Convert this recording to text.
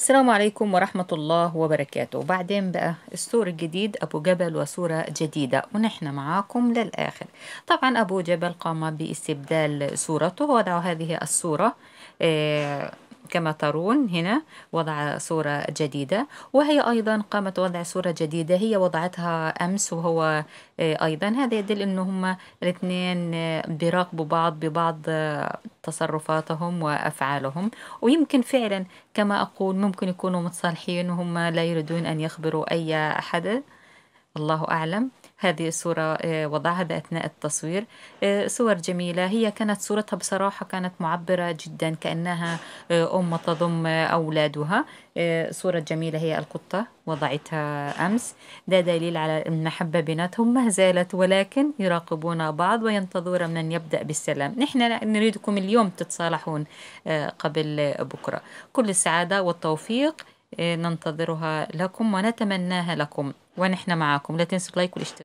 السلام عليكم ورحمة الله وبركاته وبعدين بقى السور الجديد أبو جبل وسورة جديدة ونحن معاكم للآخر طبعا أبو جبل قام باستبدال صورته وضع هذه الصورة آه كما ترون هنا وضع صورة جديدة وهي أيضا قامت وضع صورة جديدة هي وضعتها أمس وهو آه، أيضا هذا يدل أن هما الاثنين آه، بيراقبوا بعض ببعض آه، تصرفاتهم وأفعالهم ويمكن فعلا كما أقول ممكن يكونوا متصالحين وهم لا يريدون أن يخبروا أي أحد الله أعلم هذه الصورة آه، وضعها أثناء التصوير آه، صور جميلة هي كانت صورتها بصراحة كانت معبرة جدا كأنها آه، أم تضم أولادها صورة جميلة هي القطة وضعتها أمس ده دليل على أن بيناتهم ما زالت ولكن يراقبون بعض وينتظرون من يبدأ بالسلام نحن نريدكم اليوم تتصالحون قبل بكرة كل السعادة والتوفيق إيه، ننتظرها لكم ونتمناها لكم ونحن معاكم لا تنسوا لايك والاشتراك